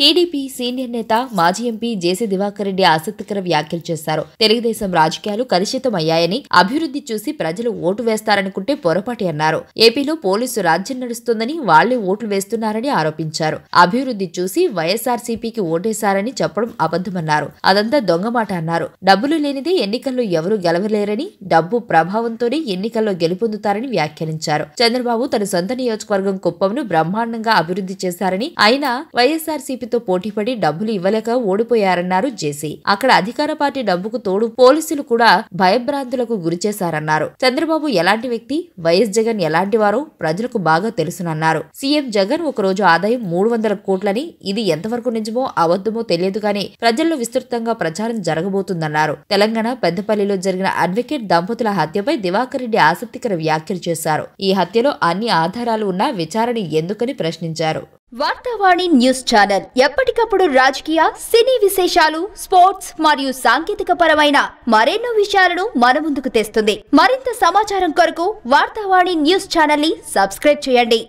TDP senior నేత మాజీ MP జేసీ దివాకర్ రెడ్డి ఆసక్తికర వ్యాఖ్యలు చేశారు తెలుగుదేశం రాజకీయాలు కలుషితం అయ్యాయని అభివృద్ధి చూసి ప్రజలు ఓటు వేస్తారనుకుంటే పొరపాటి అన్నారు ఏపీలో పోలీసు రాజ్యం నడుస్తుందని వాళ్లే ఓట్లు వేస్తున్నారని ఆరోపించారు అభివృద్ధి చూసి సిపికి ఓటేశారని చెప్పడం అబద్ధమన్నారు అదంతా దొంగమాట అన్నారు డబ్బులు లేనిదే ఎన్నికల్లో ఎవరూ గెలవలేరని డబ్బు ప్రభావంతోనే ఎన్నికల్లో గెలుపొందుతారని వ్యాఖ్యానించారు చంద్రబాబు తన సొంత నియోజకవర్గం కుప్పంను బ్రహ్మాండంగా అభివృద్ధి చేశారని అయినా వైఎస్ఆర్సీపీ పార్టీతో పోటీపడి డబ్బులు ఇవ్వలేక ఓడిపోయారన్నారు జేసీ అక్కడ అధికార పార్టీ డబ్బుకు తోడు పోలీసులు కూడా భయభ్రాంతులకు గురిచేశారన్నారు చంద్రబాబు ఎలాంటి వ్యక్తి వైఎస్ జగన్ ఎలాంటి వారో ప్రజలకు బాగా తెలుసునన్నారు సీఎం జగన్ ఒకరోజు ఆదాయం మూడు వందల కోట్లని ఇది ఎంతవరకు నిజమో అవద్దమో తెలియదు కానీ ప్రజల్లో విస్తృతంగా ప్రచారం జరగబోతుందన్నారు తెలంగాణ పెద్దపల్లిలో జరిగిన అడ్వకేట్ దంపతుల హత్యపై దివాకర్ రెడ్డి ఆసక్తికర వ్యాఖ్యలు చేశారు ఈ హత్యలో అన్ని ఆధారాలు ఉన్నా విచారణ ఎందుకని ప్రశ్నించారు వార్తావాణి న్యూస్ ఛానల్ ఎప్పటికప్పుడు రాజకీయ సినీ విశేషాలు స్పోర్ట్స్ మరియు సాంకేతిక పరమైన మరెన్నో విషయాలను మన ముందుకు తెస్తుంది మరింత సమాచారం కొరకు వార్తావాణి న్యూస్ ఛానల్ ని సబ్స్క్రైబ్ చేయండి